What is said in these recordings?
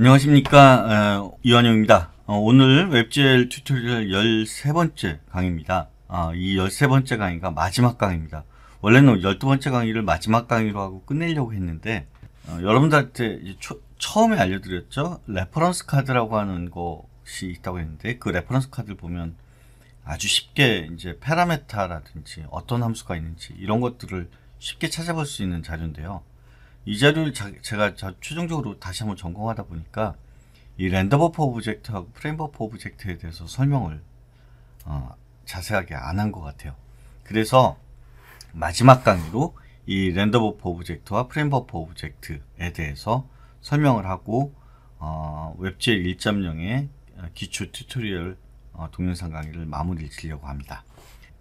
안녕하십니까 이완용입니다 어, 오늘 웹젤 튜토리얼 13번째 강의입니다 아, 이 13번째 강의가 마지막 강의입니다 원래는 12번째 강의를 마지막 강의로 하고 끝내려고 했는데 어, 여러분들한테 초, 처음에 알려드렸죠 레퍼런스 카드라고 하는 것이 있다고 했는데 그 레퍼런스 카드를 보면 아주 쉽게 이제 페라메타라든지 어떤 함수가 있는지 이런 것들을 쉽게 찾아볼 수 있는 자료인데요 이 자료를 자, 제가 자, 최종적으로 다시 한번 전공하다 보니까 이랜더 버퍼 오브젝트하고 프레임 버퍼 오브젝트에 대해서 설명을 어, 자세하게 안 한 것 같아요. 그래서 마지막 강의로 이랜더 버퍼 오브젝트와 프레임 버퍼 오브젝트에 대해서 설명을 하고 어, 웹젤 1.0의 어, 기초 튜토리얼 어, 동영상 강의를 마무리 지려고 합니다.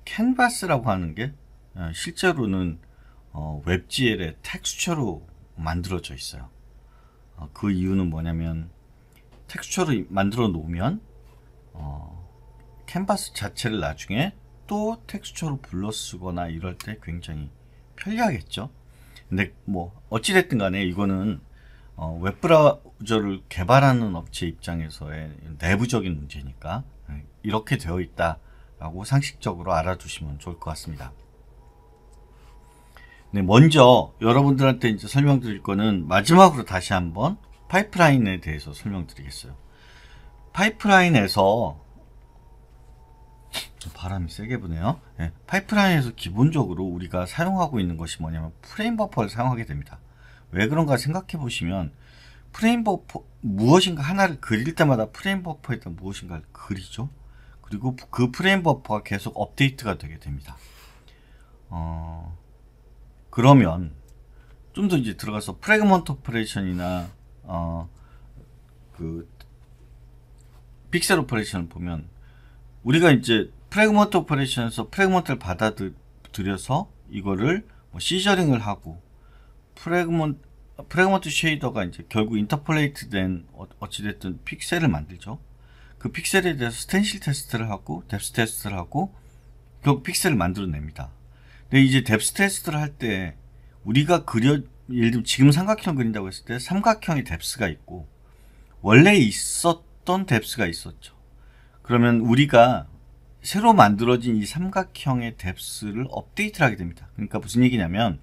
캔버스라고 하는 게 어, 실제로는 어, 웹GL의 텍스처로 만들어져 있어요. 어, 그 이유는 뭐냐면 텍스처를 만들어 놓으면 어, 캔버스 자체를 나중에 또 텍스처로 불러 쓰거나 이럴 때 굉장히 편리하겠죠. 근데 뭐 어찌됐든 간에 이거는 어, 웹브라우저를 개발하는 업체 입장에서의 내부적인 문제니까 예, 이렇게 되어 있다라고 상식적으로 알아두시면 좋을 것 같습니다. 네, 먼저 여러분들한테 이제 설명드릴 거는 마지막으로 다시 한번 파이프라인에 대해서 설명드리겠어요. 파이프라인에서 바람이 세게 부네요. 네, 파이프라인에서 기본적으로 우리가 사용하고 있는 것이 뭐냐면 프레임 버퍼를 사용하게 됩니다. 왜 그런가 생각해 보시면 프레임 버퍼 무엇인가 하나를 그릴 때마다 프레임 버퍼에다 무엇인가를 그리죠. 그리고 그 프레임 버퍼가 계속 업데이트가 되게 됩니다. 어... 그러면 좀 더 이제 들어가서 프레그먼트 오퍼레이션이나 어, 그 픽셀 오퍼레이션을 보면 우리가 이제 프레그먼트 오퍼레이션에서 프레그먼트를 받아들여서 이거를 뭐 시저링을 하고 프레그먼트 프레그먼트 쉐이더가 이제 결국 인터폴레이트 된 어, 어찌됐든 픽셀을 만들죠. 그 픽셀에 대해서 스텐실 테스트를 하고 뎁스 테스트를 하고 결국 픽셀을 만들어냅니다. 근데 이제 뎁스 테스트를 할 때 우리가 그려 예를 들면 지금 삼각형 그린다고 했을 때 삼각형의 뎁스가 있고 원래 있었던 뎁스가 있었죠. 그러면 우리가 새로 만들어진 이 삼각형의 뎁스를 업데이트를 하게 됩니다. 그러니까 무슨 얘기냐면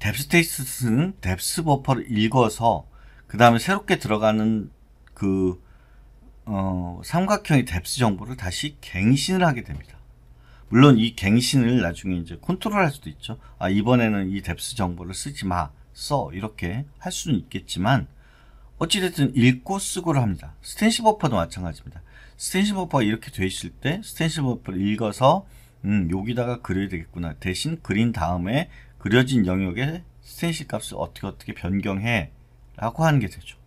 뎁스 테스트는 뎁스 버퍼를 읽어서 그 다음에 새롭게 들어가는 그 어, 삼각형의 뎁스 정보를 다시 갱신을 하게 됩니다. 물론 이 갱신을 나중에 이제 컨트롤할 수도 있죠. 아 이번에는 이 뎁스 정보를 쓰지 마, 써 이렇게 할 수는 있겠지만 어찌됐든 읽고 쓰고를 합니다. 스탠시 버퍼도 마찬가지입니다. 스탠시 버퍼가 이렇게 돼 있을 때 스탠시 버퍼를 읽어서 음, 여기다가 그려야 되겠구나. 대신 그린 다음에 그려진 영역에 스탠시 값을 어떻게 어떻게 변경해 라고 하는 게 되죠.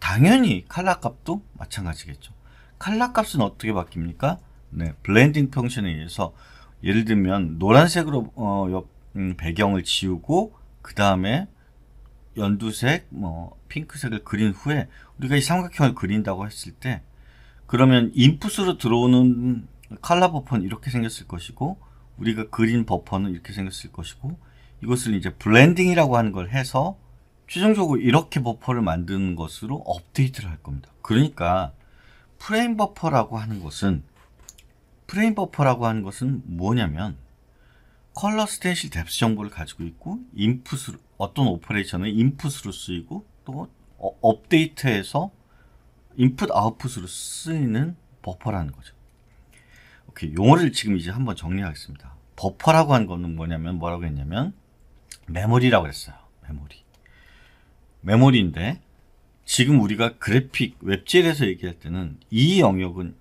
당연히 칼라 값도 마찬가지겠죠. 칼라 값은 어떻게 바뀝니까? 네, 블렌딩 펑션에 의해서 예를 들면 노란색으로 어, 옆, 음, 배경을 지우고 그 다음에 연두색, 뭐 핑크색을 그린 후에 우리가 이 삼각형을 그린다고 했을 때 그러면 인풋으로 들어오는 칼라 버퍼는 이렇게 생겼을 것이고 우리가 그린 버퍼는 이렇게 생겼을 것이고 이것을 이제 블렌딩이라고 하는 걸 해서 최종적으로 이렇게 버퍼를 만드는 것으로 업데이트를 할 겁니다. 그러니까 프레임 버퍼라고 하는 것은 프레임 버퍼라고 하는 것은 뭐냐면 컬러 스테실 뎁스 정보를 가지고 있고 인풋으로 어떤 오퍼레이션을 인풋으로 쓰이고 또 어, 업데이트해서 인풋 아웃풋으로 쓰이는 버퍼라는 거죠. 오케이 용어를 지금 이제 한번 정리하겠습니다. 버퍼라고 하는 거는 뭐냐면 뭐라고 했냐면 메모리라고 했어요. 메모리. 메모리인데 지금 우리가 그래픽 웹젤에서 얘기할 때는 이 영역은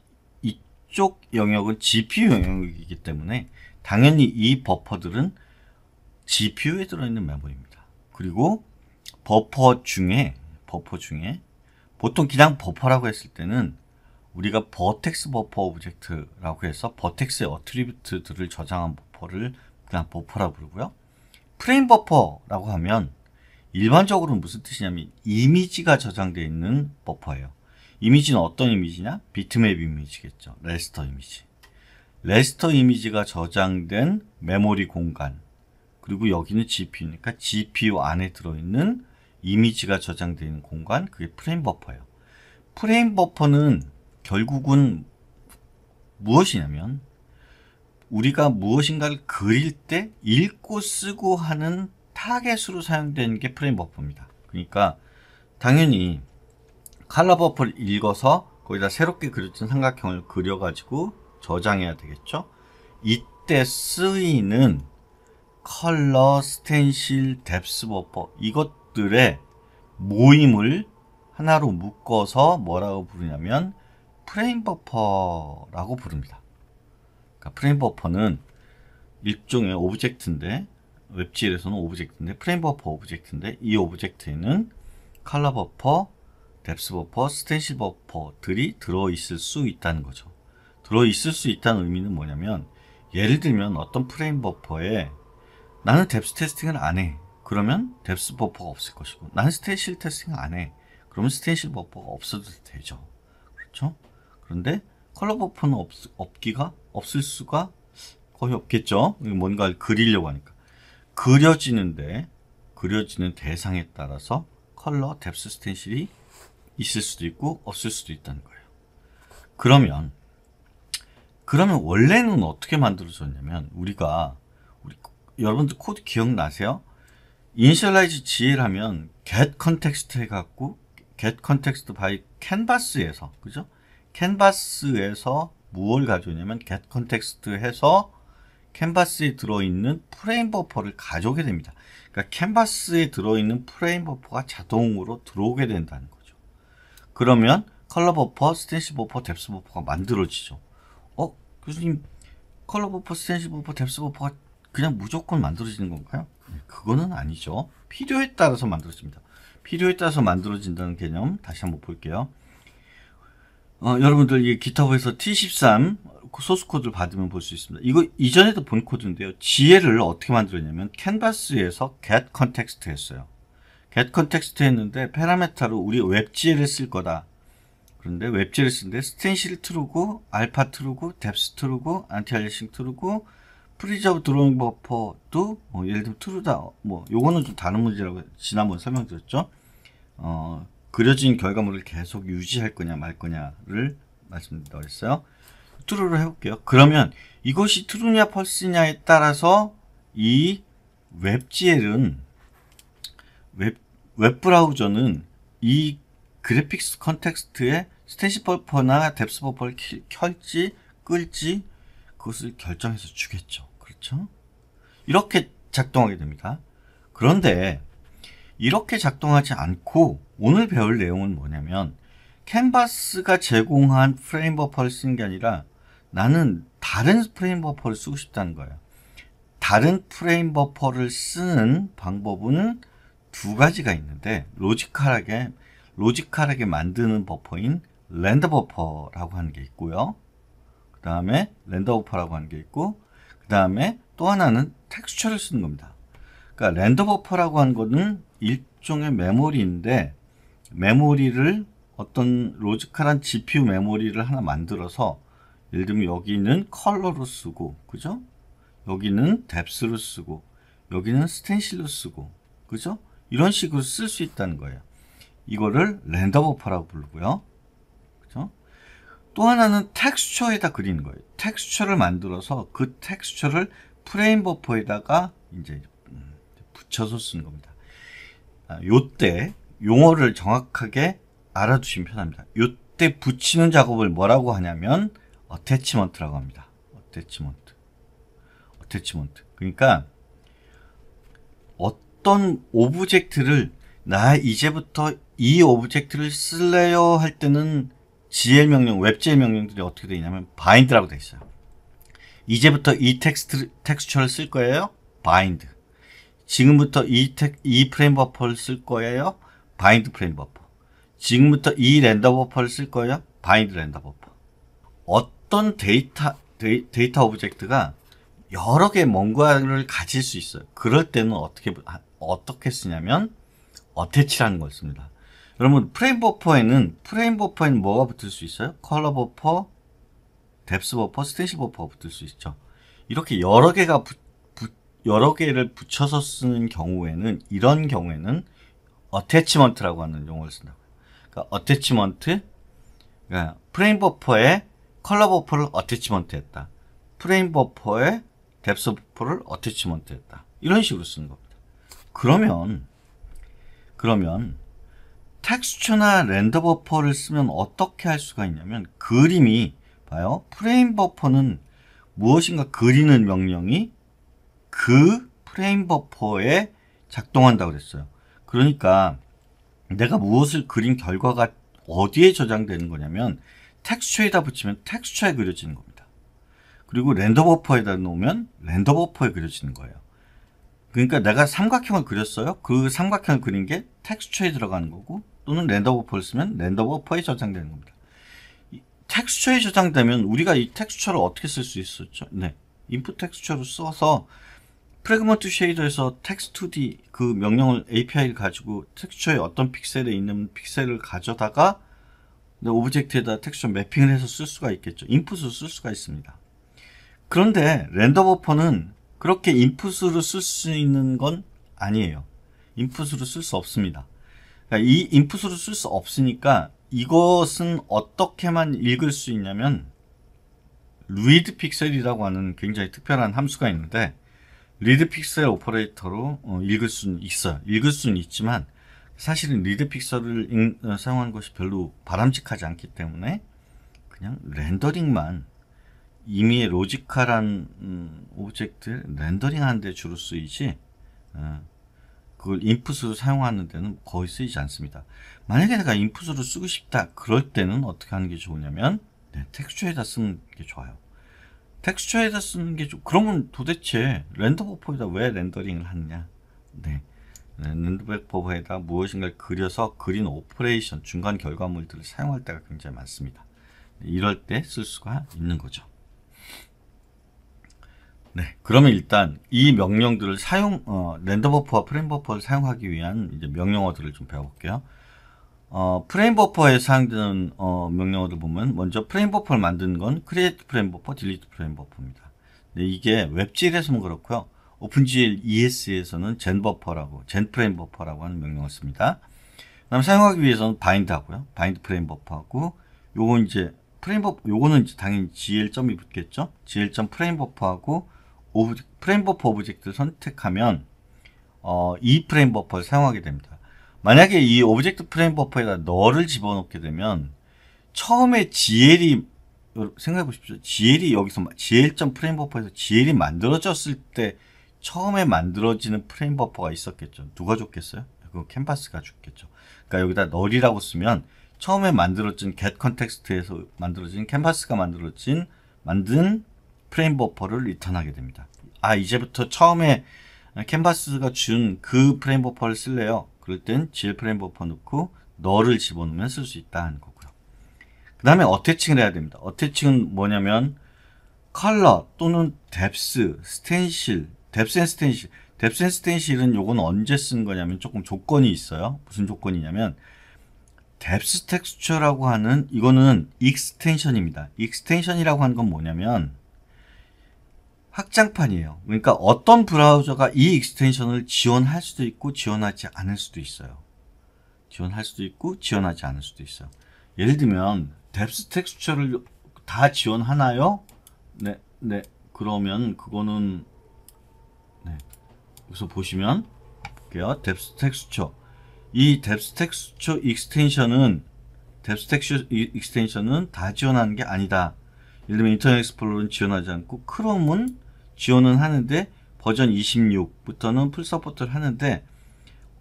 이쪽 영역은 GPU 영역이기 때문에 당연히 이 버퍼들은 GPU에 들어있는 메모리입니다. 그리고 버퍼 중에 버퍼 중에 보통 그냥 버퍼라고 했을 때는 우리가 버텍스 버퍼 오브젝트라고 해서 버텍스의 어트리뷰트들을 저장한 버퍼를 그냥 버퍼라고 부르고요. 프레임 버퍼라고 하면 일반적으로 무슨 뜻이냐면 이미지가 저장되어 있는 버퍼예요. 이미지는 어떤 이미지냐? 비트맵 이미지겠죠. 레스터 이미지. 레스터 이미지가 저장된 메모리 공간. 그리고 여기는 GPU니까 GPU 안에 들어있는 이미지가 저장되어 있는 공간, 그게 프레임 버퍼예요. 프레임 버퍼는 결국은 무엇이냐면 우리가 무엇인가를 그릴 때 읽고 쓰고 하는 타겟으로 사용되는 게 프레임 버퍼입니다. 그러니까 당연히 칼라 버퍼를 읽어서 거기다 새롭게 그려진 삼각형을 그려가지고 저장해야 되겠죠. 이때 쓰이는 컬러, 스텐실, 뎁스 버퍼 이것들의 모임을 하나로 묶어서 뭐라고 부르냐면 프레임 버퍼라고 부릅니다. 그러니까 프레임 버퍼는 일종의 오브젝트인데 웹질에서는 오브젝트인데 프레임 버퍼 오브젝트인데 이 오브젝트에는 칼라 버퍼, 뎁스 버퍼, 스텐실 버퍼들이 들어있을 수 있다는 거죠. 들어있을 수 있다는 의미는 뭐냐면 예를 들면 어떤 프레임 버퍼에 나는 뎁스 테스팅을 안 해. 그러면 뎁스 버퍼가 없을 것이고 나는 스텐실 테스팅 을안 해. 그러면 스텐실 버퍼가 없어도 되죠. 그렇죠? 그런데 컬러 버퍼는 없, 없기가 없을 수가 거의 없겠죠. 뭔가를 그리려고 하니까 그려지는데 그려지는 대상에 따라서 컬러 뎁스 스텐실이 있을 수도 있고 없을 수도 있다는 거예요. 그러면 그러면 원래는 어떻게 만들어졌냐면 우리가 우리 여러분들 코드 기억나세요? initialize gl 하면 get context 해갖고 get context by canvas에서 그죠? canvas에서 무엇을 가져오냐면 get context 해서 캔버스에 들어있는 프레임 버퍼를 가져오게 됩니다. 그러니까 캔버스에 들어있는 프레임 버퍼가 자동으로 들어오게 된다는 거예요. 그러면 컬러 버퍼, 스탠시 버퍼, 뎁스 버퍼가 만들어지죠. 어? 교수님 컬러 버퍼, 스탠시 버퍼, 뎁스 버퍼가 그냥 무조건 만들어지는 건가요? 그거는 아니죠. 필요에 따라서 만들어집니다. 필요에 따라서 만들어진다는 개념 다시 한번 볼게요. 어, 여러분들 이 기타브에서 T13 소스 코드를 받으면 볼 수 있습니다. 이거 이전에도 본 코드인데요. 지혜를 어떻게 만들었냐면 캔버스에서 get 컨텍스트 했어요. get 컨텍스트 했는데 파라메타로 우리 웹GL을 쓸 거다. 그런데 웹GL을 쓰는데 스텐실 트루고 알파 트루고 뎁스 트루고 안티알리싱 트루고 프리저브 드로잉 버퍼도 뭐 예를 들면 트루다 뭐 요거는 좀 다른 문제라고 지난번 설명드렸죠. 어, 그려진 결과물을 계속 유지할 거냐 말 거냐를 말씀드렸어요. 트루로 해볼게요. 그러면 이것이 트루냐 펄스냐에 따라서 이 웹GL은 웹, 웹브라우저는 이 그래픽스 컨텍스트에 스테시 버퍼나 뎁스 버퍼를 켤지 끌지 그것을 결정해서 주겠죠. 그렇죠? 이렇게 작동하게 됩니다. 그런데 이렇게 작동하지 않고 오늘 배울 내용은 뭐냐면 캔버스가 제공한 프레임 버퍼를 쓰는 게 아니라 나는 다른 프레임 버퍼를 쓰고 싶다는 거예요. 다른 프레임 버퍼를 쓰는 방법은 두 가지가 있는데 로지컬하게 로지컬하게 만드는 버퍼인 랜더 버퍼라고 하는 게 있고요. 그 다음에 랜더 버퍼라고 하는 게 있고 그 다음에 또 하나는 텍스처를 쓰는 겁니다. 그러니까 랜더 버퍼라고 하는 것은 일종의 메모리인데 메모리를 어떤 로지컬한 GPU 메모리를 하나 만들어서 예를 들면 여기는 컬러로 쓰고 그죠? 여기는 뎁스로 쓰고 여기는 스텐실로 쓰고 그죠? 이런 식으로 쓸 수 있다는 거예요. 이거를 렌더 버퍼라고 부르고요. 그렇죠? 또 하나는 텍스처에다 그리는 거예요. 텍스처를 만들어서 그 텍스처를 프레임 버퍼에다가 이제 음, 붙여서 쓰는 겁니다. 아, 요때 용어를 정확하게 알아두시면 편합니다. 요때 붙이는 작업을 뭐라고 하냐면 어태치먼트라고 합니다. 어태치먼트. 어태치먼트. 그러니까 어떤 오브젝트를 나 이제부터 이 오브젝트를 쓸래요 할 때는 GL 명령, 웹GL 명령들이 어떻게 되어 있냐면 bind라고 되어 있어요. 이제부터 이 텍스트, 텍스처를 쓸 거예요? bind. 지금부터 이, 텍, 이 프레임 버퍼를 쓸 거예요? bind 프레임 버퍼. 지금부터 이 렌더 버퍼를 쓸 거예요? bind 렌더 버퍼. 어떤 데이터, 데이, 데이터 오브젝트가 여러 개의 뭔가를 가질 수 있어요. 그럴 때는 어떻게 어떻게 쓰냐면 어태치라는 걸 씁니다. 여러분 프레임 버퍼에는 프레임 버퍼에는 뭐가 붙을 수 있어요? 컬러 버퍼, 뎁스 버퍼, 스테시 버퍼가 붙을 수 있죠. 이렇게 여러 개가 부, 부, 여러 개를 붙여서 쓰는 경우에는 이런 경우에는 어태치먼트라고 하는 용어를 쓴다 그러니까 어태치먼트 그러니까 프레임 버퍼에 컬러 버퍼를 어태치먼트 했다. 프레임 버퍼에 뎁스 버퍼를 어태치먼트 했다. 이런 식으로 쓰는 거. 그러면 그러면 텍스처나 렌더 버퍼를 쓰면 어떻게 할 수가 있냐면 그림이 봐요. 프레임 버퍼는 무엇인가 그리는 명령이 그 프레임 버퍼에 작동한다고 그랬어요. 그러니까 내가 무엇을 그린 결과가 어디에 저장되는 거냐면 텍스처에다 붙이면 텍스처에 그려지는 겁니다. 그리고 렌더 버퍼에다 놓으면 렌더 버퍼에 그려지는 거예요. 그러니까 내가 삼각형을 그렸어요. 그 삼각형을 그린 게 텍스처에 들어가는 거고 또는 랜더버퍼를 쓰면 랜더버퍼에 저장되는 겁니다. 텍스처에 저장되면 우리가 이 텍스처를 어떻게 쓸 수 있었죠? 네, 인풋 텍스처로 써서 프레그먼트 쉐이더에서 텍스2D 그 명령을 API를 가지고 텍스처에 어떤 픽셀에 있는 픽셀을 가져다가 오브젝트에다 네, 텍스처 매핑을 해서 쓸 수가 있겠죠. 인풋을 쓸 수가 있습니다. 그런데 랜더 버퍼는 그렇게 인풋으로 쓸 수 있는 건 아니에요. 인풋으로 쓸 수 없습니다. 그러니까 이 인풋으로 쓸 수 없으니까 이것은 어떻게만 읽을 수 있냐면 r e a d p i x e l 이라고 하는 굉장히 특별한 함수가 있는데 r e a d p 리드 픽셀 오퍼레이터로 읽을 수는 있어요. 읽을 수는 있지만 사실은 r e a d 리드 픽셀을 어, 사용하는 것이 별로 바람직하지 않기 때문에 그냥 렌더링만 이미 로지컬한 음, 오브젝트 렌더링 하는데 주로 쓰이지 어, 그걸 인풋으로 사용하는 데는 거의 쓰이지 않습니다. 만약에 내가 인풋으로 쓰고 싶다 그럴 때는 어떻게 하는 게 좋으냐면 네, 텍스처에다 쓰는 게 좋아요. 텍스처에다 쓰는 게 좀, 그러면 도대체 렌더 버퍼에다 왜 렌더링을 하느냐? 네. 네 렌더 버퍼에다 무엇인가를 그려서 그린 오퍼레이션, 중간 결과물들을 사용할 때가 굉장히 많습니다. 네, 이럴 때 쓸 수가 있는 거죠. 네. 그러면 일단 이 명령들을 사용 어, 랜덤 버퍼와 프레임 버퍼를 사용하기 위한 이제 명령어들을 좀 배워볼게요. 어, 프레임 버퍼에 사용되는 어, 명령어들 보면 먼저 프레임 버퍼를 만드는 건 c r e a t 프레임 버퍼, d e l 프레임 버퍼입니다. 근 네, 이게 웹질에서는 그렇고요. 오픈GL ES에서는 젠 버퍼라고 젠 프레임 버퍼라고 하는 명령을 씁니다. 그다음 사용하기 위해서는 바인드 하고요. 바인드 프레임 버퍼하고 요거 이제 프레임 버퍼 요거는 이제 당연히 gl 이 붙겠죠. gl 프레임 버퍼하고 오브젝, 프레임 버퍼 오브젝트를 선택하면 어, 이 프레임 버퍼를 사용하게 됩니다. 만약에 이 오브젝트 프레임 버퍼에다 너를 집어넣게 되면 처음에 GL이 생각해 보십시오. GL이 여기서 GL 점 프레임 버퍼에서 GL이 만들어졌을 때 처음에 만들어지는 프레임 버퍼가 있었겠죠. 누가 줬겠어요? 그 캔버스가 줬겠죠. 그러니까 여기다 널이라고 쓰면 처음에 만들어진 get 컨텍스트에서 만들어진 캔버스가 만들어진 만든 프레임 버퍼를 리턴하게 됩니다. 아 이제부터 처음에 캔버스가 준 그 프레임 버퍼를 쓸래요. 그럴 땐 GL 프레임 버퍼 넣고 너를 집어넣으면 쓸 수 있다 는 거고요. 그 다음에 어태칭을 해야 됩니다. 어태칭은 뭐냐면 컬러 또는 뎁스, 스텐실, 뎁스 앤 스텐실 뎁스 앤 스텐실은 요건 언제 쓴 거냐면 조금 조건이 있어요. 무슨 조건이냐면 뎁스 텍스처라고 하는 이거는 익스텐션입니다. 익스텐션이라고 하는 건 뭐냐면 확장판이에요. 그러니까 어떤 브라우저가 이 익스텐션을 지원할 수도 있고 지원하지 않을 수도 있어요. 지원할 수도 있고 지원하지 않을 수도 있어요. 예를 들면 뎁스 텍수처를다 지원하나요? 네, 네. 그러면 그거는 네. 여기서 보시면 볼게요. 뎁스 텍수처이 뎁스 텍수처 익스텐션은 뎁스 텍수처 익스텐션은 다 지원하는 게 아니다. 예를 들면 인터넷 익스플로러는 지원하지 않고 크롬은 지원은 하는데 버전 26부터는 풀 서포트를 하는데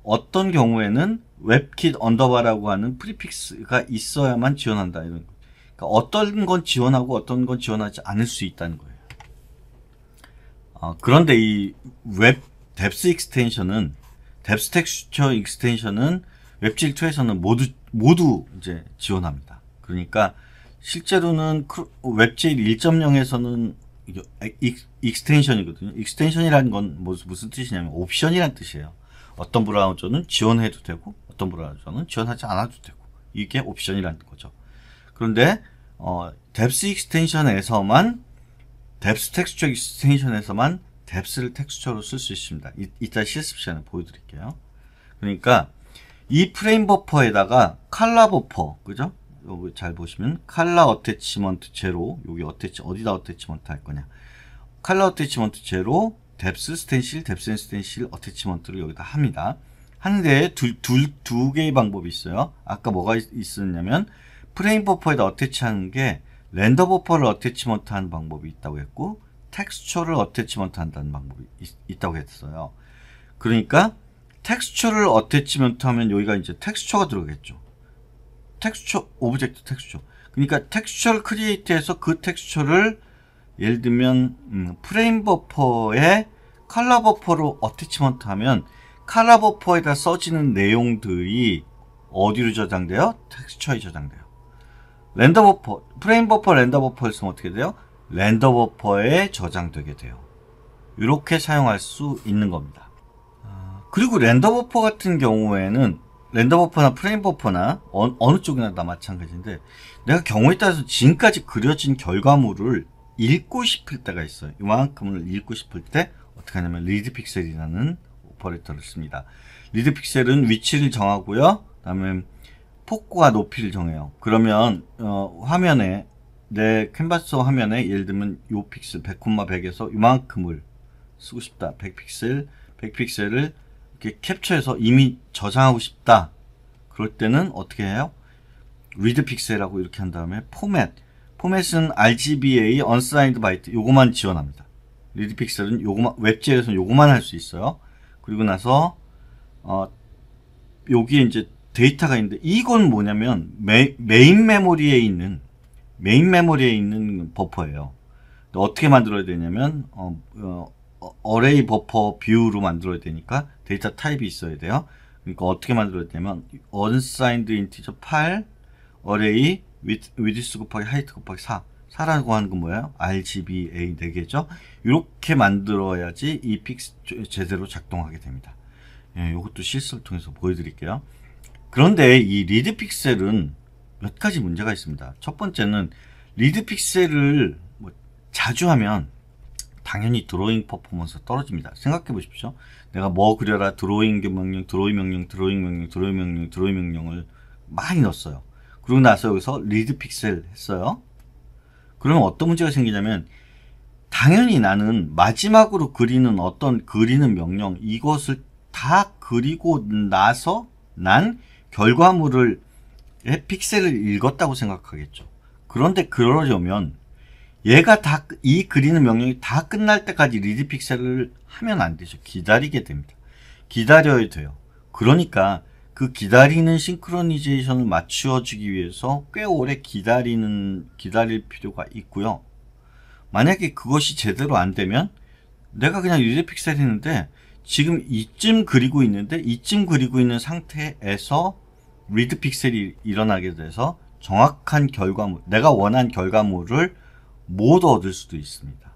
어떤 경우에는 웹킷 언더바라고 하는 프리픽스가 있어야만 지원한다 이런 그러니까 어떤 건 지원하고 어떤 건 지원하지 않을 수 있다는 거예요. 어, 그런데 이웹 뎁스 익스텐션은 뎁스 텍스처 익스텐션은 웹질2에서는 모두 모두 이제 지원합니다. 그러니까 실제로는 웹젤 1.0에서는 익스텐션이거든요. 익스텐션이라는 건 뭐, 무슨 뜻이냐면 옵션이란 뜻이에요. 어떤 브라우저는 지원해도 되고 어떤 브라우저는 지원하지 않아도 되고 이게 옵션이라는 거죠. 그런데 어, 뎁스 익스텐션에서만 뎁스 텍스처 익스텐션에서만 뎁스를 텍스처로 쓸 수 있습니다. 이, 이따 실습 시간에 보여드릴게요. 그러니까 이 프레임 버퍼에다가 칼라 버퍼, 그죠? 여기 잘 보시면 칼라 어태치먼트 제로 여기 어태치 어디다 어태치먼트 할 거냐 칼라 어태치먼트 제로 뎁스 스텐실 뎁스 스텐실 어태치먼트를 여기다 합니다 한데 둘두 개의 방법이 있어요 아까 뭐가 있었냐면 프레임 버퍼에다 어태치하는 게 렌더 버퍼를 어태치먼트 하는 방법이 있다고 했고 텍스처를 어태치먼트 한다는 방법이 있, 다고 했어요 그러니까 텍스처를 어태치먼트 하면 여기가 이제 텍스처가 들어가겠죠 텍스처 오브젝트 텍스처 그러니까 텍스처를 크리에이트해서 그 텍스처를 예를 들면 음, 프레임 버퍼에 칼라 버퍼로 어태치먼트 하면 칼라 버퍼에다 써지는 내용들이 어디로 저장돼요? 텍스처에 저장돼요 렌더 버퍼, 프레임 버퍼, 렌더 버퍼를 쓰면 어떻게 돼요? 렌더 버퍼에 저장되게 돼요 이렇게 사용할 수 있는 겁니다 아, 그리고 렌더 버퍼 같은 경우에는 렌더 버퍼나 프레임 버퍼나 어, 어느 쪽이나 다 마찬가지인데 내가 경우에 따라서 지금까지 그려진 결과물을 읽고 싶을 때가 있어요. 이만큼을 읽고 싶을 때 어떻게 하냐면 리드 픽셀이라는 오퍼레이터를 씁니다. 리드 픽셀은 위치를 정하고요. 그다음에 폭과 높이를 정해요. 그러면 어, 화면에 내 캔버스 화면에 예를 들면 요 픽셀 100,100에서 이만큼을 쓰고 싶다. 100픽셀, 100픽셀을 캡처해서 이미 저장하고 싶다. 그럴 때는 어떻게 해요? 리드 픽셀하고 이렇게 한 다음에 포맷. 포맷은 RGBA 언사인드 바이트 요거만 지원합니다. 리드 픽셀은 요거만 웹젤에서는 요거만 할 수 있어요. 그리고 나서 어, 여기에 이제 데이터가 있는데 이건 뭐냐면 메, 메인 메모리에 있는 메인 메모리에 있는 버퍼예요. 어떻게 만들어야 되냐면 어, 어, 어레이 버퍼 뷰로 만들어야 되니까 데이터 타입이 있어야 돼요. 그러니까 어떻게 만들어야 되냐면 unsigned integer 8 array with, width 곱하기 height 곱하기 4 4라고 하는 건 뭐예요? RGBA 4개죠. 이렇게 만들어야지 이 픽스 제대로 작동하게 됩니다. 예, 이것도 실습을 통해서 보여드릴게요. 그런데 이 리드 픽셀은 몇 가지 문제가 있습니다. 첫 번째는 리드 픽셀을 뭐 자주 하면 당연히 드로잉 퍼포먼스 떨어집니다. 생각해 보십시오. 내가 뭐 그려라 드로잉 명령, 드로잉 명령, 드로잉 명령, 드로잉 명령, 드로잉 명령을 많이 넣었어요. 그리고 나서 여기서 리드 픽셀 했어요. 그러면 어떤 문제가 생기냐면 당연히 나는 마지막으로 그리는 어떤 그리는 명령 이것을 다 그리고 나서 난 결과물을 픽셀을 읽었다고 생각하겠죠. 그런데 그러려면 얘가 다 이 그리는 명령이 다 끝날 때까지 리드 픽셀을 하면 안 되죠. 기다리게 됩니다. 기다려야 돼요. 그러니까 그 기다리는 싱크로니제이션을 맞추어주기 위해서 꽤 오래 기다리는 기다릴 필요가 있고요. 만약에 그것이 제대로 안 되면 내가 그냥 리드 픽셀 했는데 지금 이쯤 그리고 있는데 이쯤 그리고 있는 상태에서 리드 픽셀이 일어나게 돼서 정확한 결과물, 내가 원한 결과물을 못 얻을 수도 있습니다.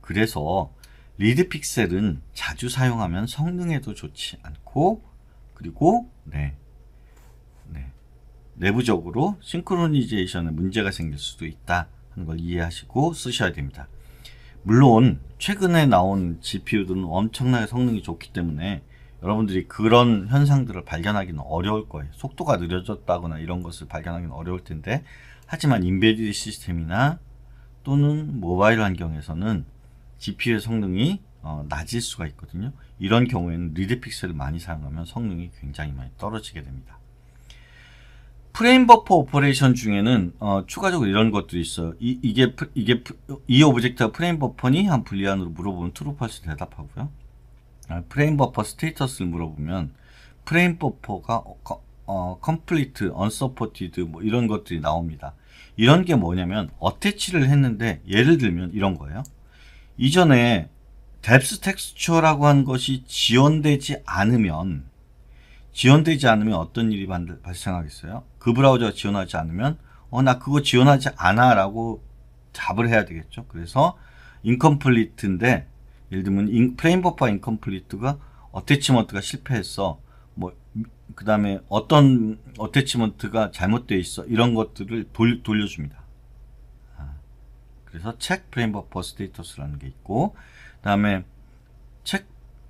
그래서 리드 픽셀은 자주 사용하면 성능에도 좋지 않고 그리고 네, 네, 내부적으로 싱크로니제이션에 문제가 생길 수도 있다 하는 걸 이해하시고 쓰셔야 됩니다. 물론 최근에 나온 GPU들은 엄청나게 성능이 좋기 때문에 여러분들이 그런 현상들을 발견하기는 어려울 거예요. 속도가 느려졌다거나 이런 것을 발견하기는 어려울 텐데 하지만 인베디드 시스템이나 또는 모바일 환경에서는 GPU의 성능이 어, 낮을 수가 있거든요. 이런 경우에는 리드 픽셀을 많이 사용하면 성능이 굉장히 많이 떨어지게 됩니다. 프레임 버퍼 오퍼레이션 중에는 어, 추가적으로 이런 것들 있어요. 이, 이게 이게 이 오브젝트가 프레임 버퍼니 한 불리안으로 물어보면 트루 팔스 대답하고요. 아, 프레임 버퍼 스테이터스를 물어보면 프레임 버퍼가 어, 어 컴플리트, 언서포티드 뭐 이런 것들이 나옵니다. 이런 게 뭐냐면 어태치를 했는데 예를 들면 이런 거예요. 이전에 뎁스 텍스처라고 한 것이 지원되지 않으면 지원되지 않으면 어떤 일이 발생하겠어요? 그 브라우저가 지원하지 않으면 어 나 그거 지원하지 않아 라고 답을 해야 되겠죠. 그래서 인컴플리트인데 예를 들면 인, 프레임버퍼 인컴플리트가 어태치먼트가 실패했어. 뭐 그다음에 어떤 어태치먼트가 잘못되어 있어 이런 것들을 돌, 려줍니다 아, 그래서 책 프레임버퍼 스테이터스라는 게 있고 그다음에 책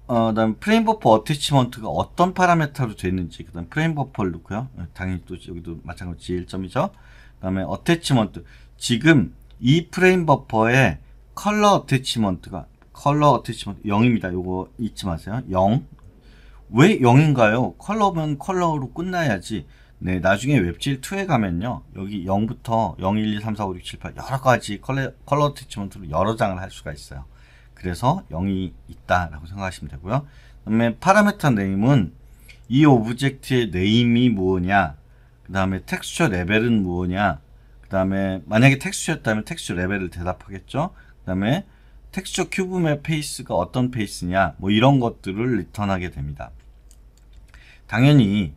어, 다음 프레임버퍼 어태치먼트가 어떤 파라메터로 되어 있는지 그다음 프레임버퍼를 넣고요. 당연히 또 여기도 마찬가지 1점이죠. 그다음에 어태치먼트 지금 이 프레임버퍼에 컬러 어태치먼트가 컬러 어태치먼트 0입니다. 요거 잊지 마세요. 0왜 0인가요? 컬러면 컬러로 끝나야지. 네, 나중에 웹질 2에 가면요. 여기 0부터 0, 1, 2, 3, 4, 5, 6, 7, 8 여러 가지 컬러, 컬러 트리트먼트로 여러 장을 할 수가 있어요. 그래서 0이 있다라고 생각하시면 되고요. 그다음에 파라메터 네임은 이 오브젝트의 네임이 뭐냐? 그다음에 텍스처 레벨은 뭐냐? 그다음에 만약에 텍스처였다면 텍스처 레벨을 대답하겠죠. 그다음에 텍스처 큐브맵 페이스가 어떤 페이스냐 뭐 이런 것들을 리턴하게 됩니다. 당연히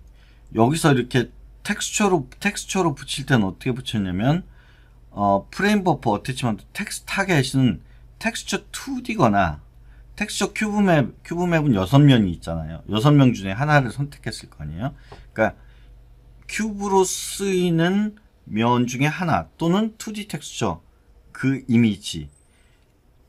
여기서 이렇게 텍스처로 텍스처로 붙일 때는 어떻게 붙였냐면 어, 프레임 버퍼 어태치먼텍스 타겟은 텍스처 2D거나 텍스처 큐브맵 큐브맵은 6명이 있잖아요. 6명 중에 하나를 선택했을 거 아니에요. 그러니까 큐브로 쓰이는 면 중에 하나 또는 2D 텍스처 그 이미지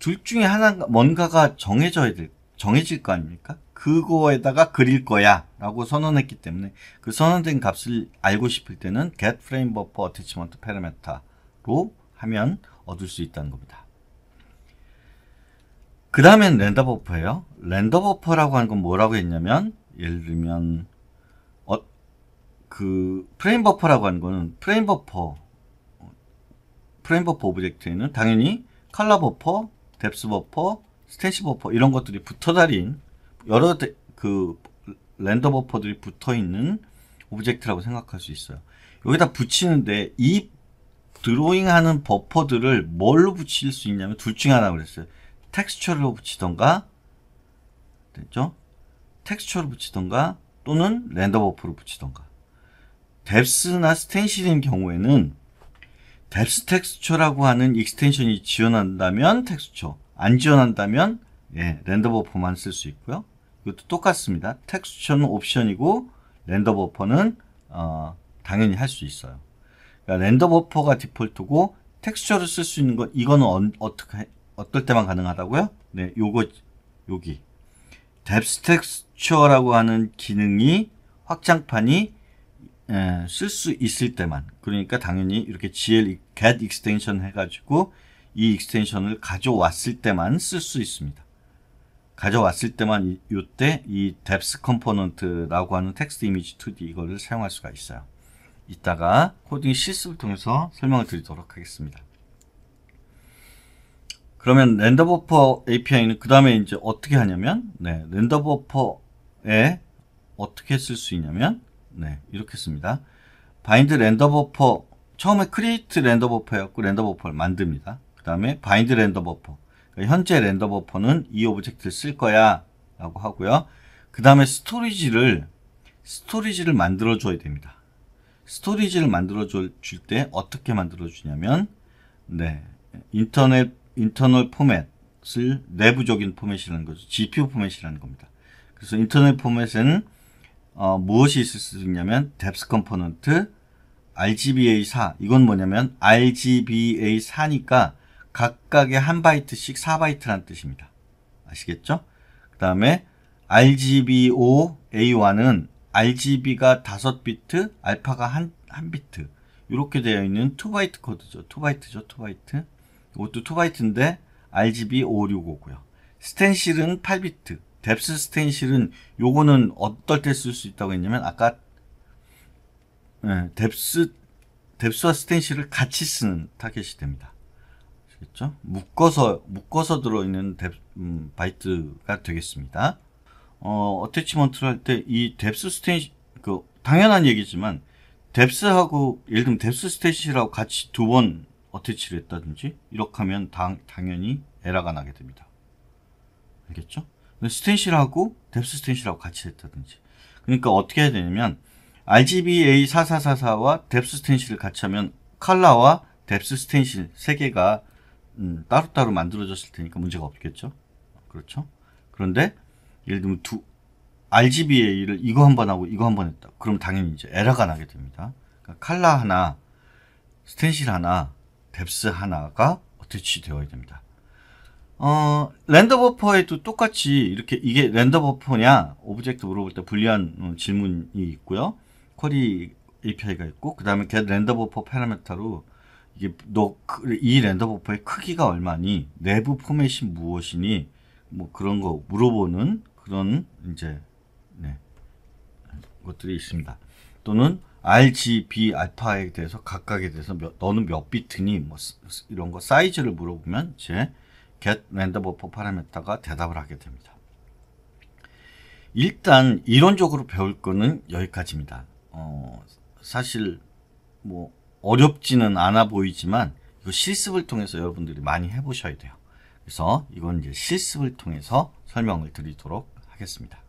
둘 중에 하나 뭔가가 정해져야 될 정해질 거 아닙니까? 그거에다가 그릴 거야라고 선언했기 때문에 그 선언된 값을 알고 싶을 때는 get frame buffer attachment parameter로 하면 얻을 수 있다는 겁니다. 그 다음엔 렌더 버퍼예요. 렌더 버퍼라고 하는 건 뭐라고 했냐면 예를 들면 어, 그 프레임 버퍼라고 하는 거는 프레임 버퍼 프레임 버퍼 오브젝트에는 당연히 컬러 버퍼 뎁스 버퍼, 스테시 버퍼 이런 것들이 붙어 달인 여러 그 렌더 버퍼들이 붙어 있는 오브젝트라고 생각할 수 있어요. 여기다 붙이는데 이 드로잉하는 버퍼들을 뭘로 붙일 수 있냐면 둘 중 하나 그랬어요. 텍스처로 붙이던가 됐죠? 텍스처로 붙이던가 또는 렌더 버퍼로 붙이던가 뎁스나 스텐실인 경우에는 뎁스 텍스처라고 하는 익스텐션이 지원한다면 텍스처, 안 지원한다면 예, 렌더 버퍼만 쓸 수 있고요. 이것도 똑같습니다. 텍스처는 옵션이고 렌더 버퍼는 어, 당연히 할 수 있어요. 그러니까 렌더 버퍼가 디폴트고 텍스처를 쓸 수 있는 건 이거는 어, 떻게 어떨 때만 가능하다고요? 네, 요거 여기 뎁스 텍스처라고 하는 기능이 확장판이 예, 쓸 수 있을 때만 그러니까 당연히 이렇게 gl get extension 해가지고 이 익스텐션을 가져왔을 때만 쓸 수 있습니다. 가져왔을 때만 이때 이 depth 컴포넌트라고 하는 text image 2D 이거를 사용할 수가 있어요. 이따가 코딩 실습을 통해서 설명을 드리도록 하겠습니다. 그러면 렌더 버퍼 API는 그 다음에 이제 어떻게 하냐면 네, 렌더 버퍼에 어떻게 쓸 수 있냐면 네, 이렇게 씁니다. 바인드 렌더 버퍼 처음에 크리에이트 렌더 버퍼였고 렌더 버퍼를 만듭니다. 그 다음에 바인드 렌더 버퍼 그러니까 현재 렌더 버퍼는 이 오브젝트를 쓸 거야 라고 하고요. 그 다음에 스토리지를 스토리지를 만들어 줘야 됩니다. 스토리지를 만들어 줄 때 어떻게 만들어 주냐면 네 인터넷 인터널 포맷을 내부적인 포맷이라는 거죠. GPU 포맷이라는 겁니다. 그래서 인터넷 포맷은 어, 무엇이 있을 수 있냐면 뎁스 컴포넌트 RGBA4 이건 뭐냐면 RGBA4니까 각각의 한 바이트씩 4바이트란 뜻입니다. 아시겠죠? 그 다음에 RGB5A1은 RGB가 5비트, 알파가 한, 1비트 이렇게 되어 있는 2바이트 코드죠. 2바이트죠. 2바이트 이것도 2바이트인데 RGB565고요. 스텐실은 8비트 뎁스 스텐실은 요거는 어떨 때 쓸 수 있다고 했냐면 아까 네, 뎁스 뎁스와 스텐실을 같이 쓰는 타겟이 됩니다. 아시겠죠? 묶어서 묶어서 들어있는 음, 바이트가 되겠습니다. 어, 어태치먼트를 할 때 이 뎁스 스텐실 그 당연한 얘기지만 뎁스하고 예를 들면 뎁스 스테이시고 같이 두번 어태치를 했다든지 이렇게 하면 당, 당연히 에러가 나게 됩니다. 알겠죠? 스텐실하고 뎁스 스텐실하고 같이 했다든지 그러니까 어떻게 해야 되냐면 RGBA4444와 뎁스 스탠실을 같이 하면 칼라와 뎁스 스탠실 세 개가 음, 따로따로 만들어졌을 테니까 문제가 없겠죠 그렇죠 그런데 예를 들면 두 RGBA를 이거 한 번 하고 이거 한 번 했다 그럼 당연히 이제 에러가 나게 됩니다 그러니까 칼라 하나 스탠실 하나 뎁스 하나가 어태치 되어야 됩니다 어, 랜더 버퍼에도 똑같이 이렇게 이게 랜더 버퍼냐 오브젝트 물어볼 때 불리한 어, 질문이 있고요. 쿼리 API가 있고 그 다음에 get 랜더 버퍼 파라메터로 이게 너이 랜더 버퍼의 크기가 얼마니 내부 포맷이 무엇이니 뭐 그런 거 물어보는 그런 이제 네, 것들이 있습니다. 또는 RGB 알파에 대해서 각각에 대해서 몇, 너는 몇 비트니 뭐 이런 거 사이즈를 물어보면 제 get 랜더버퍼 파라메터가 대답을 하게 됩니다. 일단 이론적으로 배울 거는 여기까지입니다. 어, 사실 뭐 어렵지는 않아 보이지만 이거 실습을 통해서 여러분들이 많이 해보셔야 돼요. 그래서 이건 이제 실습을 통해서 설명을 드리도록 하겠습니다.